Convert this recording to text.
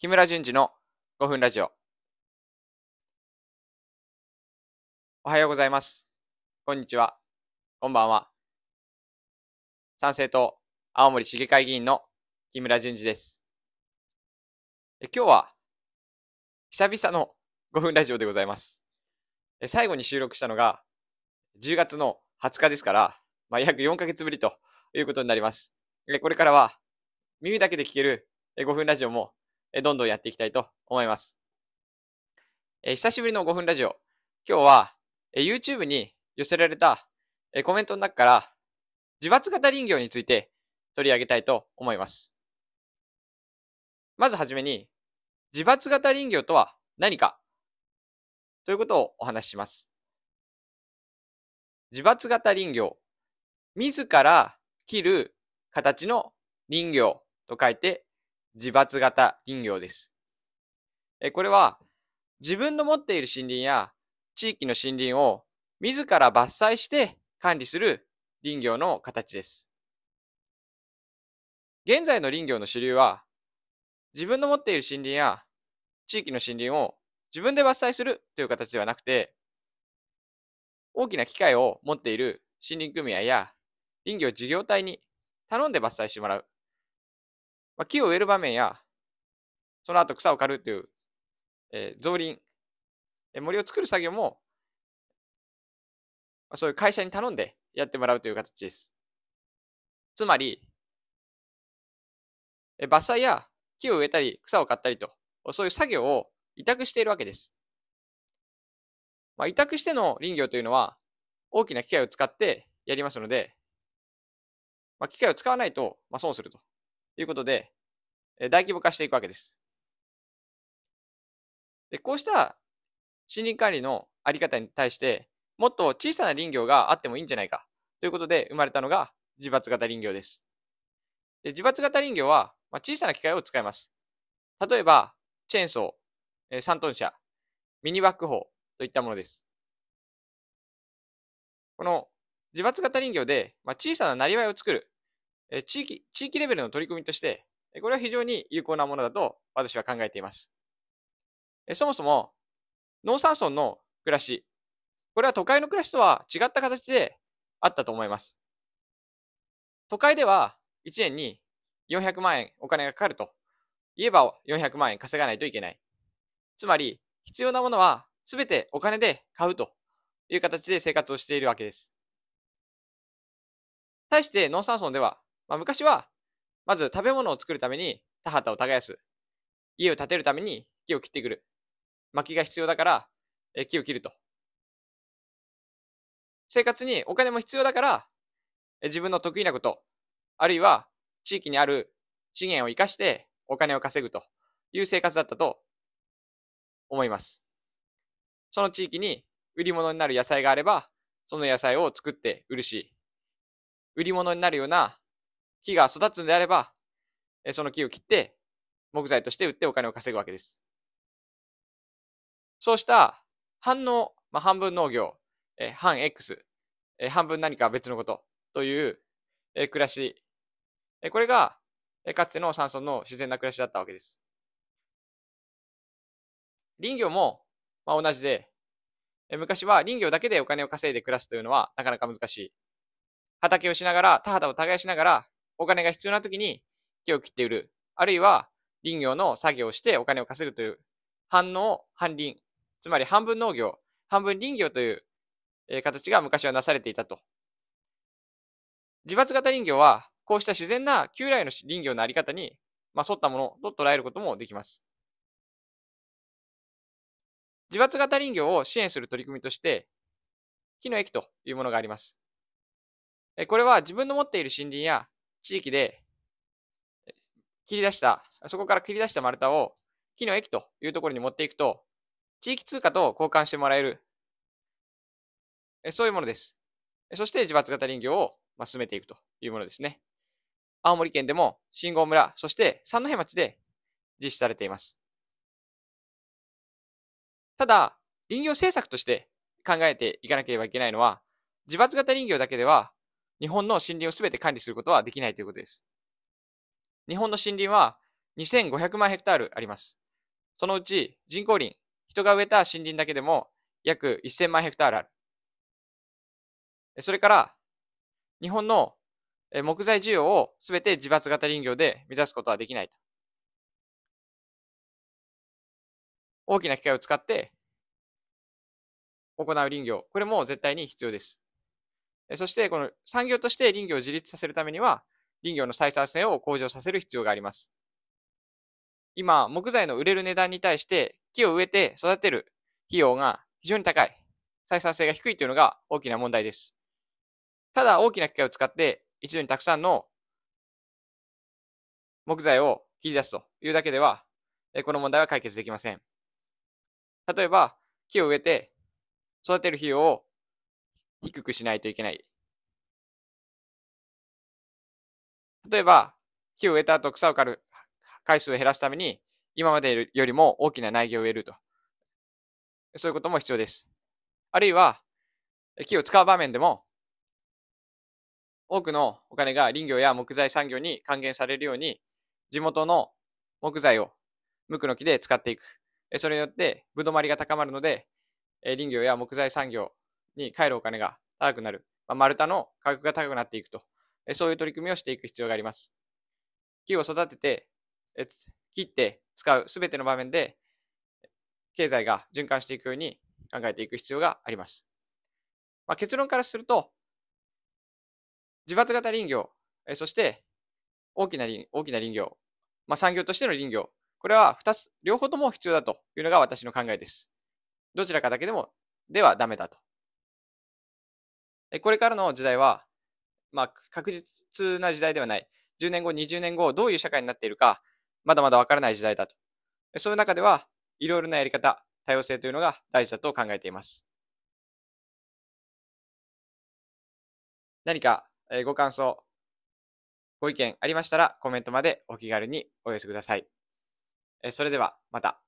木村淳二の5分ラジオ。おはようございます。こんにちは。こんばんは。参政党青森市議会議員の木村淳二です。今日は久々の5分ラジオでございます。最後に収録したのが10月の20日ですから、まあ、約4ヶ月ぶりということになります。これからは耳だけで聞ける5分ラジオもえどんどんやっていきたいと思います。え久しぶりの5分ラジオ。今日は、え YouTube に寄せられた、えコメントの中から、自伐型林業について取り上げたいと思います。まずはじめに、自伐型林業とは何かということをお話しします。自伐型林業。自ら切る形の林業と書いて自伐型林業です。えこれは、自分の持っている森林や地域の森林を自ら伐採して管理する林業の形です。現在の林業の主流は、自分の持っている森林や地域の森林を自分で伐採するという形ではなくて、大きな機械を持っている森林組合や林業事業体に頼んで伐採してもらうまあ、木を植える場面や、その後草を刈るという、えー、造林、えー、森を作る作業も、まあ、そういう会社に頼んでやってもらうという形です。つまり、えー、伐採や木を植えたり草を刈ったりと、そういう作業を委託しているわけです。まあ、委託しての林業というのは、大きな機械を使ってやりますので、まあ、機械を使わないと、まあ、損するとということで、え大規模化していくわけです。で、こうした森林管理のあり方に対して、もっと小さな林業があってもいいんじゃないかということで生まれたのが自伐型林業です。で自伐型林業は、まあ、小さな機械を使います。例えば、チェーンソー、えトン車、ミニバック砲といったものです。この自伐型林業で、まあ、小さななりわいを作るえ地域、地域レベルの取り組みとして、これは非常に有効なものだと私は考えています。そもそも、農産村の暮らし、これは都会の暮らしとは違った形であったと思います。都会では1年に400万円お金がかかると言えば400万円稼がないといけない。つまり、必要なものはすべてお金で買うという形で生活をしているわけです。対して農産村ではまあ、昔は、まず食べ物を作るために田畑を耕す。家を建てるために木を切ってくる。薪が必要だから、え木を切ると。生活にお金も必要だから、え自分の得意なこと、あるいは地域にある資源を活かしてお金を稼ぐという生活だったと思います。その地域に売り物になる野菜があれば、その野菜を作って売るし、売り物になるような木が育つんであれば、その木を切って、木材として売ってお金を稼ぐわけです。そうした、反応、まあ、半分農業、え半 X、え半分何か別のことという、え暮らし、えこれが、えかつての山村の自然な暮らしだったわけです。林業も、まあ、同じで、え昔は林業だけでお金を稼いで暮らすというのはなかなか難しい。畑をしながら、田畑を耕しながら、お金が必要な時に木を切って売る。あるいは林業の作業をしてお金を稼ぐという反応、反林。つまり半分農業、半分林業という、え形が昔はなされていたと。自伐型林業は、こうした自然な旧来の林業のあり方に、まあ、沿ったものと捉えることもできます。自伐型林業を支援する取り組みとして、木の駅というものがあります。これは自分の持っている森林や地域で切り出した、そこから切り出した丸太を木の駅というところに持っていくと、地域通貨と交換してもらえる、そういうものです。そして自伐型林業を進めていくというものですね。青森県でも信号村、そして三戸町で実施されています。ただ、林業政策として考えていかなければいけないのは、自伐型林業だけでは日本の森林をすべて管理することはできないということです。日本の森林は2500万ヘクタールあります。そのうち人工林、人が植えた森林だけでも約1000万ヘクタールある。それから、日本の木材需要をすべて自伐型林業で目指すことはできないと。大きな機械を使って行う林業、これも絶対に必要です。そして、この産業として林業を自立させるためには、林業の採算性を向上させる必要があります。今、木材の売れる値段に対して木を植えて育てる費用が非常に高い。採算性が低いというのが大きな問題です。ただ、大きな機械を使って一度にたくさんの木材を切り出すというだけでは、この問題は解決できません。例えば、木を植えて育てる費用を低くしないといけない。例えば、木を植えた後草を刈る回数を減らすために、今までよりも大きな苗木を植えると。そういうことも必要です。あるいは、木を使う場面でも、多くのお金が林業や木材産業に還元されるように、地元の木材を無垢の木で使っていく。それによって、ぶどまりが高まるので、林業や木材産業に帰るお金が高くなる。まあ、丸太の価格が高くなっていくと。そういう取り組みをしていく必要があります。木を育てて、切って使うすべての場面で、経済が循環していくように考えていく必要があります。まあ、結論からすると、自罰型林業、そして大きな林大きな林業、まあ、産業としての林業、これは二つ、両方とも必要だというのが私の考えです。どちらかだけでも、ではダメだとこれからの時代は、まあ、確実な時代ではない。10年後、20年後、どういう社会になっているか、まだまだわからない時代だと。そういう中では、いろいろなやり方、多様性というのが大事だと考えています。何か、えご感想、ご意見ありましたらコメントまでお気軽にお寄せください。えそれではまた。